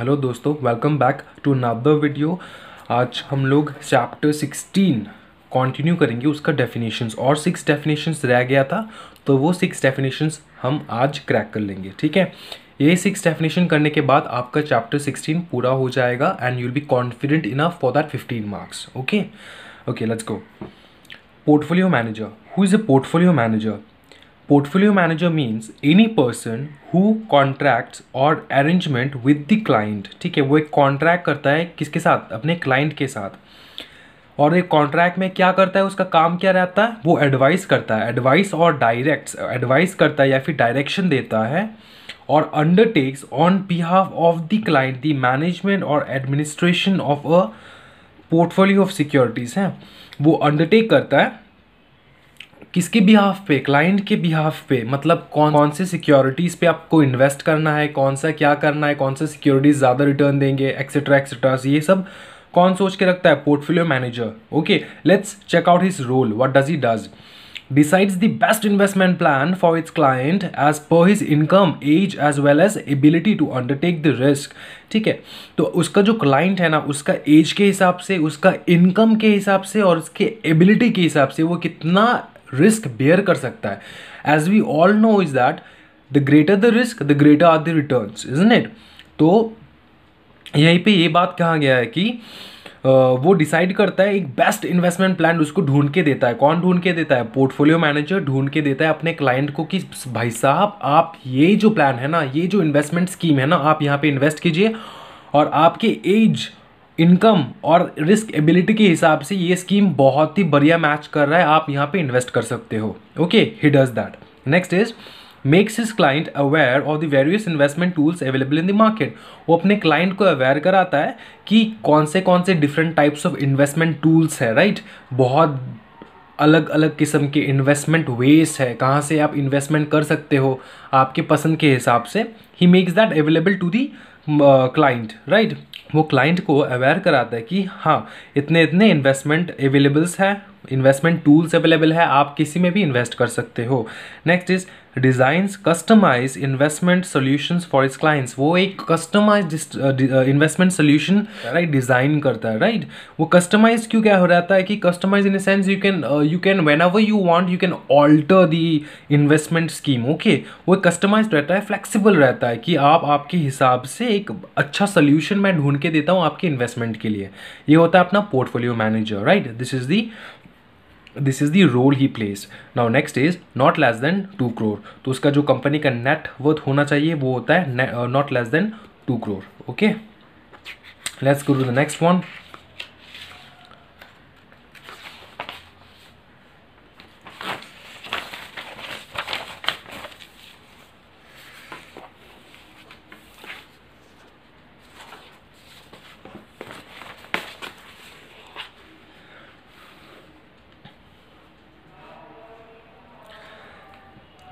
Hello दोस्तों welcome back to another video आज हम लोग चैप्टर 16 कंटिन्यू करेंगे उसका डेफिनेशंस और सिक्स डेफिनेशंस रह गया था तो वो सिक्स डेफिनेशंस हम आज क्रैक कर लेंगे ठीक है ये सिक्स डेफिनेशन करने के बाद आपका चैप्टर 16 पूरा हो जाएगा and you will be confident enough for that fifteen marks okay okay let's go portfolio manager who is a portfolio manager Portfolio manager means any person who contracts or arrangement with the client ठीक है वो एक contract करता है किसके साथ अपने client के साथ और एक कॉन्ट्रैक्ट में क्या करता है उसका काम क्या रहता है वो एडवाइस करता है एडवाइस और डायरेक्ट्स एडवाइस करता है या फिर डायरेक्शन देता है और undertakes on behalf of the client the management और administration of a portfolio of securities हैं वो अंडरटेक करता है किसके बिहाफ पे क्लाइंट के बिहाफ पे मतलब कौन कौन से सिक्योरिटीज़ पे आपको इन्वेस्ट करना है कौन सा क्या करना है कौन सा सिक्योरिटीज़ ज़्यादा रिटर्न देंगे एक्सेट्रा एक्सेट्रा ये सब कौन सोच के रखता है portfolio manager okay let's check out his role what does he does decides the best investment plan for its client as per his income as as well as ability to undertake the risk ठीक है तो उसका जो client है ना उसका as के हिसाब से उसका इनकम के हिसाब से और उसके एबिलिटी के हिसाब से वो कितना रिस्क बेयर कर सकता है as we all know is that the greater the risk the greater are the return is it तो यहीं पे ये बात कहा गया है कि वो डिसाइड करता है एक बेस्ट इन्वेस्टमेंट प्लान उसको ढूंढ के देता है कौन ढूंढ के देता है पोर्टफोलियो मैनेजर ढूंढ के देता है अपने क्लाइंट को कि भाई साहब आप ये जो प्लान है ना ये जो इन्वेस्टमेंट स्कीम है ना आप यहाँ पे इन्वेस्ट कीजिए और आपके एज इनकम और रिस्क एबिलिटी के हिसाब से ये स्कीम बहुत ही बढ़िया मैच कर रहा है आप यहाँ पे इन्वेस्ट कर सकते हो okay he does that next is makes his client aware of the various investment tools available in the market वो अपने क्लाइंट को अवेयर कराता है कि कौन से कौन से different types of investment tools है राइट right? बहुत अलग अलग किस्म के इन्वेस्टमेंट वेज है कहाँ से आप इन्वेस्टमेंट कर सकते हो आपके पसंद के हिसाब से he makes that available to the client right वो क्लाइंट को अवेयर कराता है कि हाँ इतने इतने इन्वेस्टमेंट अवेलेबल्स हैं इन्वेस्टमेंट टूल्स अवेलेबल है आप किसी में भी इन्वेस्ट कर सकते हो next is designs customise investment solutions for his clients वो एक customise investment solution right design करता है राइट right? वो कस्टमाइज क्यों क्या हो जाता है कि customise in sense you can you can whenever you want you can alter the investment scheme okay वो कस्टमाइज रहता है फ्लेक्सीबल रहता है कि आप आपके हिसाब से एक अच्छा सोल्यूशन मैं ढूंढ के देता हूँ आपके इन्वेस्टमेंट के लिए ये होता है अपना portfolio manager right this is the this is the role he plays now next is not less than two crore तो उसका जो कंपनी का नेट वर्थ होना चाहिए वो होता है not less than two crore okay let's go to the next one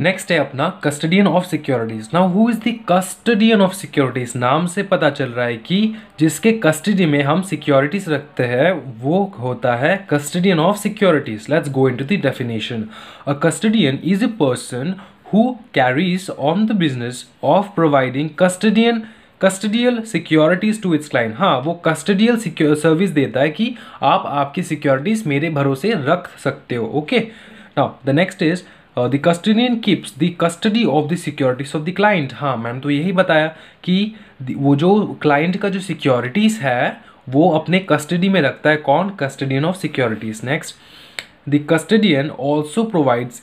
next है अपना custodian of securities now who is the custodian of securities नाम से पता चल रहा है कि जिसके कस्टडी में हम सिक्योरिटीज़ रखते हैं वो होता है custodian of securities let's go into the definition a custodian is a person who carries on the business of providing custodian custodial securities to its client हाँ वो कस्टडियल सर्विस देता है कि आप आपकी सिक्योरिटीज़ मेरे भरोसे रख सकते हो okay now the next is the custodian keeps the custody of the securities of the client हाँ मैम तो यही बताया कि वो जो क्लाइंट का जो सिक्योरिटीज़ है वो अपने कस्टडी में रखता है कौन custodian of securities next the custodian also provides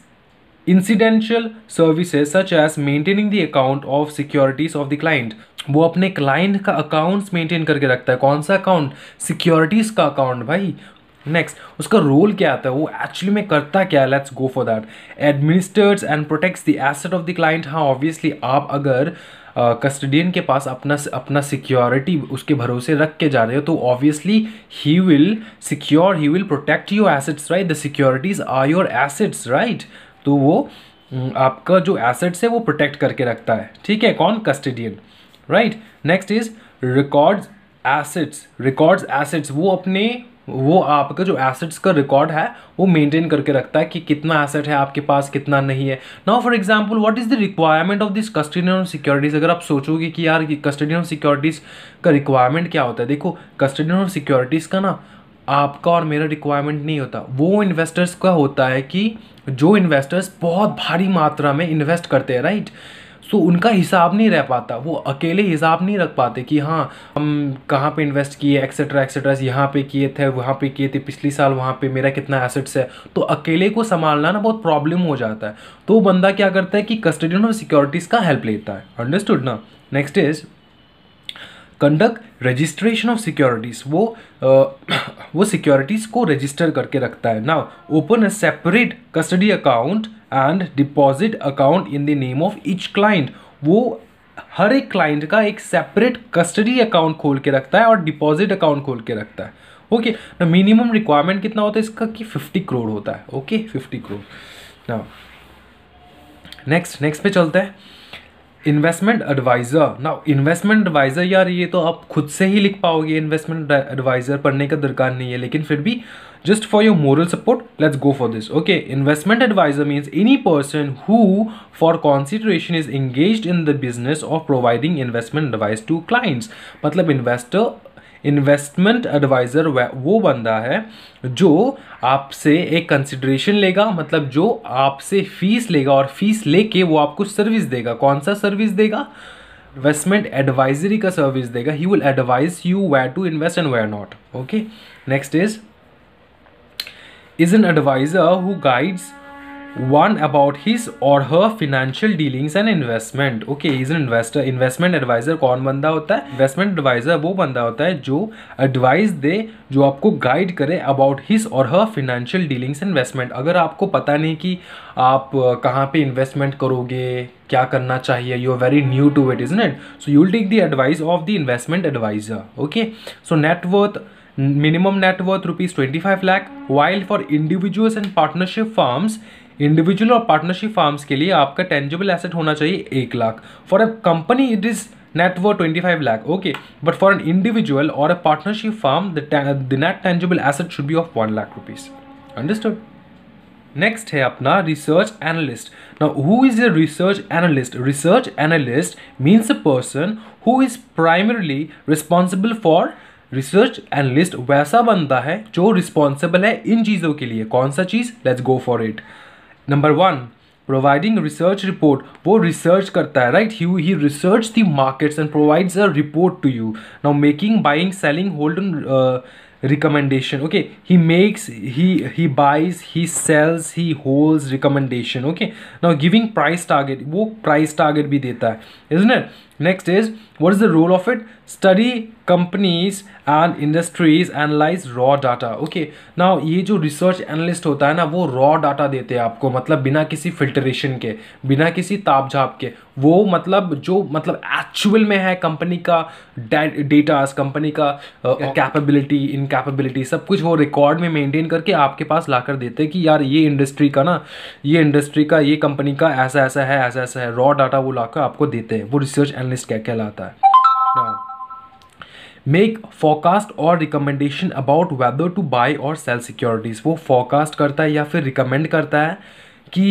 incidental services such as maintaining the account of securities of the client वो अपने क्लाइंट का अकाउंट्स मेंटेन करके रखता है कौन सा अकाउंट सिक्योरिटीज़ का अकाउंट भाई नेक्स्ट उसका रोल क्या आता है वो एक्चुअली में करता क्या है let's go for that administers and protects the asset of the client हाँ ऑब्वियसली आप अगर कस्टडियन uh, के पास अपना अपना सिक्योरिटी उसके भरोसे रख के जा रहे हो तो obviously he will secure he will protect your assets right the securities are your assets right तो वो आपका जो एसेट्स है वो प्रोटेक्ट करके रखता है ठीक है कौन custodian right next is records assets records assets वो अपने वो आपका जो एसेट्स का रिकॉर्ड है वो मेंटेन करके रखता है कि कितना एसेट है आपके पास कितना नहीं है now for example what is the requirement of this custodian of securities अगर आप सोचोगे कि यार कस्टडियन ऑफ सिक्योरिटीज़ का रिक्वायरमेंट क्या होता है देखो कस्टडियन ऑफ सिक्योरिटीज़ का ना आपका और मेरा रिक्वायरमेंट नहीं होता वो इन्वेस्टर्स का होता है कि जो इन्वेस्टर्स बहुत भारी मात्रा में इन्वेस्ट करते हैं राइट right? सो तो उनका हिसाब नहीं रह पाता वो अकेले हिसाब नहीं रख पाते कि हाँ हम कहाँ पे इन्वेस्ट किए एक्सेट्रा एक्सेट्रा यहाँ पे किए थे वहाँ पे किए थे पिछले साल वहाँ पे मेरा कितना एसेट्स है तो अकेले को संभालना ना बहुत प्रॉब्लम हो जाता है तो वो बंदा क्या करता है कि कस्टडियन और सिक्योरिटीज़ का हेल्प लेता है अंडरस्टूड ना next is conduct registration of securities वो आ, वो सिक्योरिटीज़ को रजिस्टर करके रखता है ना open a separate custody account and deposit account in the name of each client वो हर एक क्लाइंट का एक सेपरेट कस्टडी अकाउंट खोल के रखता है और डिपॉजिट अकाउंट खोल के रखता है ओके ना मिनिमम रिक्वायरमेंट कितना होता है इसका कि फिफ्टी करोड़ होता है ओके फिफ्टी करोड़ ना नेक्स्ट नेक्स्ट पे चलते हैं इन्वेस्टमेंट एडवाइज़र ना इन्वेस्टमेंट एडवाइज़र यार ये तो आप खुद से ही लिख पाओगे इन्वेस्टमेंट एडवाइज़र पढ़ने का दरकार नहीं है लेकिन फिर भी just for your moral support let's go for this okay investment advisor means any person who for consideration is engaged in the business of providing investment advice to clients matlab investor investment advisor वो बंदा है जो आपसे एक consideration लेगा मतलब जो आपसे फीस लेगा और फीस लेके वो आपको सर्विस देगा कौन सा सर्विस देगा इन्वेस्टमेंट एडवाइजरी का सर्विस देगा he will advise you where to invest and where not okay next is is an advisor who guides one about his or her financial dealings and investment. Okay, is an investor. Investment advisor कौन बंदा होता है Investment advisor वो बंदा होता है जो advice दे जो आपको guide करे about his or her financial dealings and investment. अगर आपको पता नहीं कि आप कहाँ पे investment करोगे क्या करना चाहिए you are very new to it is net so you'll take the advice of the investment advisor okay so net worth minimum net worth rupees 25 lakh while for individuals and partnership firms individual और partnership firms के लिए आपका tangible asset होना चाहिए एक lakh for a company it is networth 25 lakh okay but for an individual or a partnership firm the, the net tangible asset should be of 1 lakh rupees understood next है अपना research analyst ना who is a research analyst research analyst means a person who is primarily responsible for research analyst वैसा बनता है जो responsible है इन चीज़ों के लिए कौन सा चीज़ let's go for it number one providing research report वो रिसर्च करता है right he he research the markets and provides a report to you now making buying selling hold recommendation okay he makes he he buys he sells he holds recommendation okay now giving price target wo price target bhi deta hai isn't it next is what is the role of it study companies and industries analyze raw data okay now ye jo research analyst hota hai na wo raw data dete hai aapko matlab bina kisi filtration ke bina kisi taap jhaap ke wo matlab jo matlab actual में है company का datas company का capability in capability सब कुछ वो record में maintain करके आपके पास ला कर देते हैं कि यार ये इंडस्ट्री का ना ये इंडस्ट्री का ये कंपनी का ऐसा ऐसा है ऐसा ऐसा है रॉ डाटा वो लाकर आपको देते हैं वो रिसर्च एनालिस्ट क्या कहलाता है मेक फॉरकास्ट और recommendation about whether to buy और सेल सिक्योरिटीज़ वो फॉरकास्ट करता है या फिर रिकमेंड करता है कि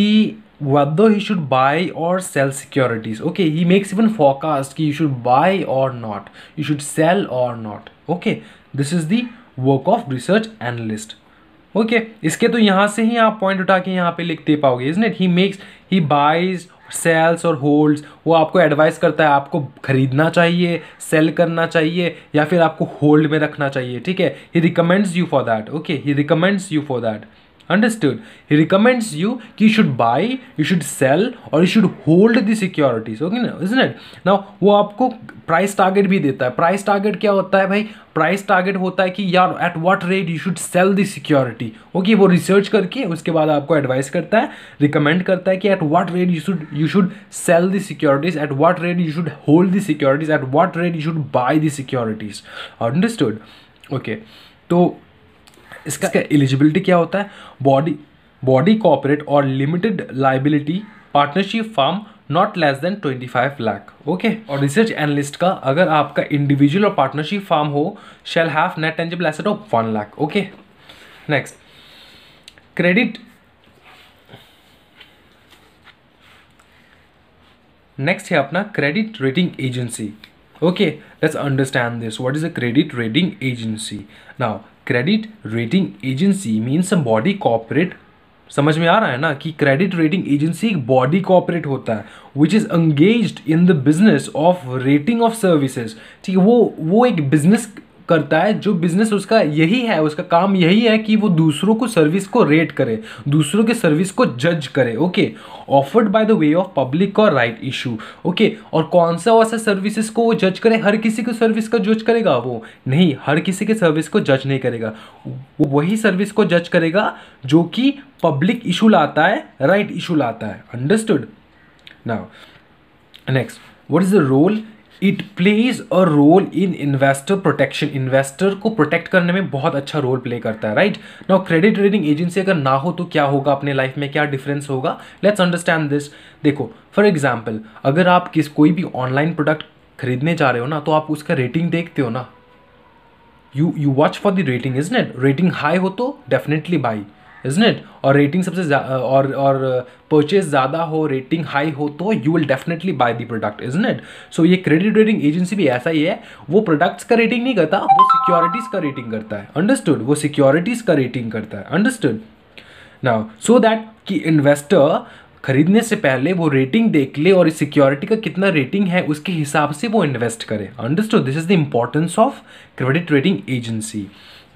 whether he should buy or sell securities okay he makes even forecast ki you should buy or not you should sell or not okay this is the work of research analyst okay okay, इसके तो यहाँ से ही आप point उठा के यहाँ पे लिखते पाओगे is net he makes he buys sells और होल्ड्स वो आपको एडवाइस करता है आपको खरीदना चाहिए सेल करना चाहिए या फिर आपको होल्ड में रखना चाहिए ठीक है he recommends you for that okay he recommends you for that he recommends you कि you should buy you should sell और you should hold the securities okay ना इज it ना वो आपको प्राइस टारगेट भी देता है प्राइस टारगेट क्या होता है भाई प्राइस टारगेट होता है कि यार at what rate you should sell the security okay वो रिसर्च करके उसके बाद आपको एडवाइस करता है रिकमेंड करता है कि at what rate you should you should sell the securities at what rate you should hold the securities at what rate you should buy the securities understood okay तो इसका एलिजिबिलिटी क्या होता है बॉडी बॉडी कॉपरेट और limited liability partnership firm not less than twenty five lakh okay और research analyst का अगर आपका इंडिविजुअल और पार्टनरशिप फार्म हो shall have net tangible asset of one lakh okay next credit next है अपना credit rating agency okay let's understand this what is a credit rating agency now credit rating agency means some body corporate समझ में आ रहा है ना कि credit rating agency एक बॉडी कॉपरेट होता है which is engage in the business of rating of services ठीक है वो वो एक बिजनेस करता है जो बिजनेस उसका यही है उसका काम यही है कि वो दूसरों को सर्विस को रेट करे दूसरों के सर्विस को जज करे okay offered by the way of public और राइट इशू ओके और कौन सा वैसा सर्विसेज को वो जज करे हर किसी को सर्विस का जज करेगा वो नहीं हर किसी के सर्विस को जज नहीं करेगा वो वही सर्विस को जज करेगा जो कि पब्लिक इशू लाता है राइट इशू लाता है understood now next what is the role it plays a role in investor protection investor को प्रोटेक्ट करने में बहुत अच्छा रोल प्ले करता है right now credit rating agency अगर ना हो तो क्या होगा अपने लाइफ में क्या डिफरेंस होगा लेट्स अंडरस्टैंड दिस देखो फॉर एग्जाम्पल अगर आप किस कोई भी ऑनलाइन प्रोडक्ट खरीदने जा रहे हो ना तो आप उसका रेटिंग देखते हो ना you you watch for the rating isn't rating high हो तो डेफिनेटली बाई इजन इट और रेटिंग सबसे और और परचेज ज़्यादा हो रेटिंग हाई हो तो you will definitely buy the product isn't it so ये क्रेडिट रेटिंग एजेंसी भी ऐसा ही है वो प्रोडक्ट्स का रेटिंग नहीं करता वो सिक्योरिटीज़ का रेटिंग करता है अंडरस्टूड वो सिक्योरिटीज़ का रेटिंग करता है अंडरस्टूड नाउ सो दैट कि इन्वेस्टर खरीदने से पहले वो रेटिंग देख ले और इस सिक्योरिटी का कितना रेटिंग है उसके हिसाब से वो इन्वेस्ट करे understood this is the importance of credit rating agency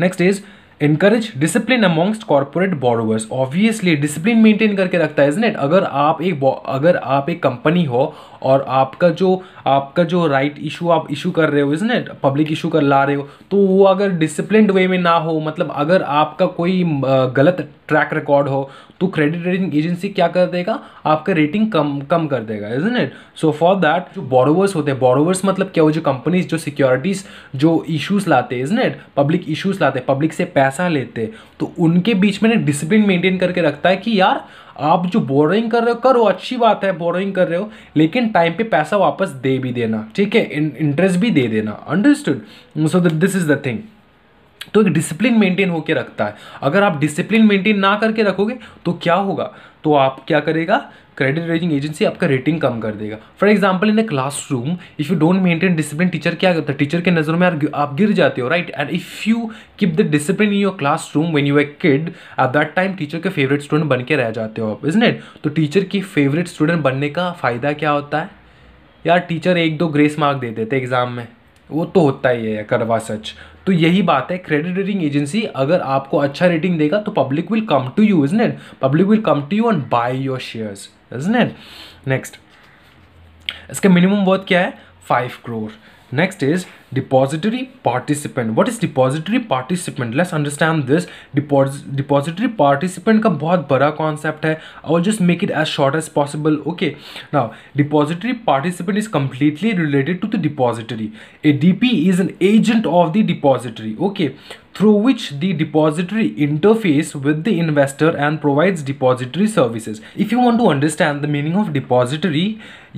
next is encourage discipline amongst corporate borrowers obviously discipline maintain करके रखता है इजनेट अगर आप एक अगर आप एक कंपनी हो और आपका जो आपका जो राइट right इशू आप इशू कर रहे हो इजनेट पब्लिक इशू कर ला रहे हो तो वो अगर डिसिप्लिन वे में ना हो मतलब अगर आपका कोई गलत ट्रैक रिकॉर्ड हो तो क्रेडिट रेटिंग एजेंसी क्या कर देगा आपका रेटिंग कम कम कर देगा isn't it so for that जो बोरोवर्स होते हैं बॉरोवर्स मतलब क्या हो जो कंपनीज जो सिक्योरिटीज़ जो इशूज़ लाते हैं इजन इट पब्लिक इशूज़ लाते हैं पब्लिक से पैसा लेते तो उनके बीच में डिसिप्लिन मेंटेन करके रखता है कि यार आप जो बोरिंग कर रहे हो करो अच्छी बात है बोरोइंग कर रहे हो लेकिन टाइम पे पैसा वापस दे भी देना ठीक है इंटरेस्ट भी दे देना understood so this is the thing तो एक डिसिप्लिन मेंटेन होकर रखता है अगर आप डिसिप्लिन मेंटेन ना करके रखोगे तो क्या होगा तो आप क्या करेगा क्रेडिट रेटिंग एजेंसी आपका रेटिंग कम कर देगा for example in class classroom if you don't maintain discipline teacher क्या करता है टीचर के नज़र में आप गिर जाते हो right and if you keep the discipline in your room when you a kid at that time teacher के फेवरेट स्टूडेंट बन के रह जाते हो आप इज नेट तो टीचर की फेवरेट स्टूडेंट बनने का फ़ायदा क्या होता है यार टीचर एक दो ग्रेस मार्क दे देते एग्ज़ाम में वो तो होता ही है करवा सच तो यही बात है क्रेडिट रेटिंग एजेंसी अगर आपको अच्छा रेटिंग देगा तो public will come to you isn't public will come to you and buy your shares isn't next इसका मिनिमम वर्थ क्या है five crore Next is depository participant. What is depository participant? Let's understand this. Depos depository participant का बहुत बड़ा concept है. I will just make it as short as possible. Okay. Now, depository participant is completely related to the depository. A DP is an agent of the depository. Okay. through which the depository interface with the investor and provides depository services. If you want to understand the meaning of depository,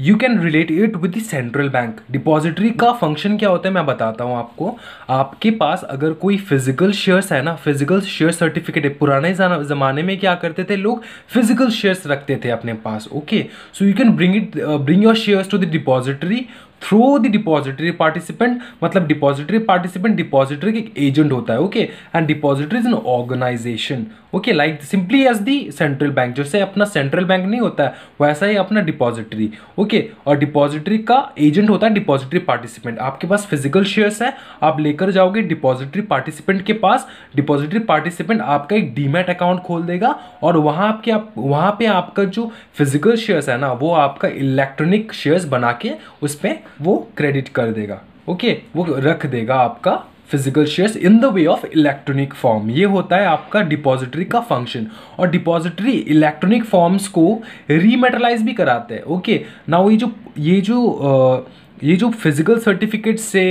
you can relate it with the central bank depository का function क्या होता है मैं बताता हूँ आपको आपके पास अगर कोई फिजिकल शेयर्स है ना फिजिकल शेयर सर्टिफिकेट है पुराने ज़माने में क्या करते थे लोग फिजिकल शेयर्स रखते थे अपने पास okay so you can bring it bring your shares to the depository through the depository participant मतलब डिपॉजिटरी पार्टिसिपेंट डिपॉजिटरी एक एजेंट होता है okay and depository is an organisation okay like simply as the central bank जैसे अपना central bank नहीं होता है वैसा ही अपना डिपॉजिटरी ओके और डिपॉजिटरी का एजेंट होता है डिपॉजिटरी पार्टिसिपेंट आपके पास फिजिकल शेयर्स है आप लेकर जाओगे डिपॉजिटरी पार्टिसिपेंट के पास डिपॉजिटरी पार्टिसिपेंट आपका एक डीमेट अकाउंट खोल देगा और वहाँ आपके आप वहाँ पर आपका जो फिजिकल शेयर्स है ना वो आपका इलेक्ट्रॉनिक शेयर्स बना के उस पर वो क्रेडिट कर देगा ओके okay, वो रख देगा आपका physical shares in the way of electronic form ये होता है आपका डिपॉजिटरी का फंक्शन और डिपॉजिटरी इलेक्ट्रॉनिक फॉर्म्स को रीमेटलाइज भी कराते हैं ओके ना वो ये जो ये जो ये जो फिजिकल सर्टिफिकेट से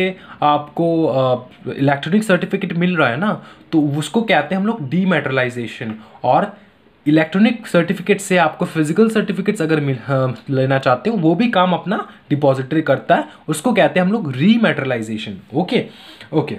आपको इलेक्ट्रॉनिक सर्टिफिकेट मिल रहा है ना तो उसको कहते हैं हम लोग डीमेटलाइजेशन और इलेक्ट्रॉनिक सर्टिफिकेट से आपको फिजिकल सर्टिफिकेट्स अगर मिल हाँ, लेना चाहते हो वो भी काम अपना डिपॉजिटरी करता है उसको कहते हैं हम लोग रीमेटरलाइजेशन ओके ओके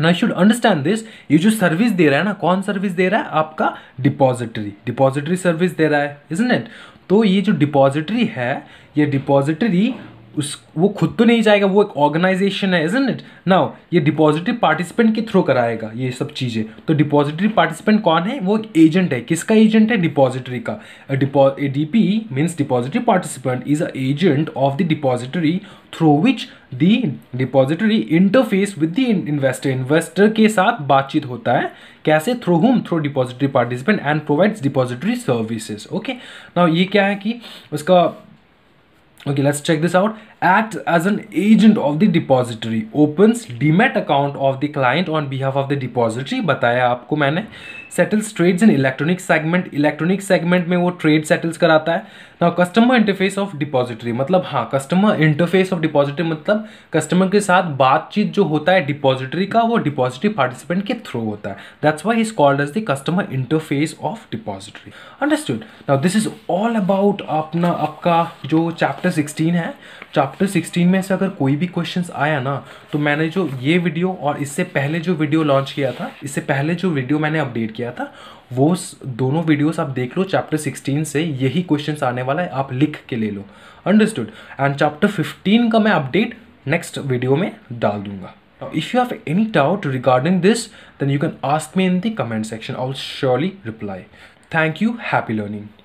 ना शुड अंडरस्टैंड दिस ये जो सर्विस दे रहा है ना कौन सर्विस दे रहा है आपका डिपॉजिटरी डिपॉजिटरी सर्विस दे रहा है इज इट तो ये जो डिपॉजिटरी है ये डिपॉजिटरी उस वो खुद तो नहीं जाएगा वो एक ऑर्गेनाइजेशन है इजन इट नाउ ये डिपॉजिटरी पार्टिसिपेंट के थ्रू कराएगा ये सब चीज़ें तो डिपॉजिटरी पार्टिसिपेंट कौन है वो एक एजेंट है किसका एजेंट है डिपॉजिटरी का a D P means depository participant is a agent of the depository through which the depository interface with the investor investor के साथ बातचीत होता है कैसे through whom through depository participant and provides depository services okay ना ये क्या है कि उसका okay let's check this out acts as an agent of the depository opens demat account of the client on behalf of the depository बताया आपको मैंने settles trades in electronic segment electronic segment में वो ट्रेड सेटल्स कराता है ना customer interface of depository मतलब हाँ कस्टमर इंटरफेस ऑफ डिपॉजिटरी मतलब कस्टमर के साथ बातचीत जो होता है डिपॉजिटरी का वो डिपॉजिटरी पार्टिसिपेंट के थ्रू होता है that's why is called as the customer interface of depository understood now this is all about अपना आपका जो चैप्टर सिक्सटीन है चैप्टर सिक्सटीन में से अगर कोई भी क्वेश्चन आया ना तो मैंने जो ये वीडियो और इससे पहले जो वीडियो लॉन्च किया था इससे पहले जो वीडियो मैंने अपडेट किया था वो दोनों वीडियोस आप देख लो चैप्टर 16 से यही क्वेश्चंस आने वाला है आप लिख के ले लो अंडरस्टूड एंड चैप्टर 15 का मैं अपडेट नेक्स्ट वीडियो में डाल दूंगा if you have any doubt regarding this then you can ask me in the comment section I will surely reply thank you happy learning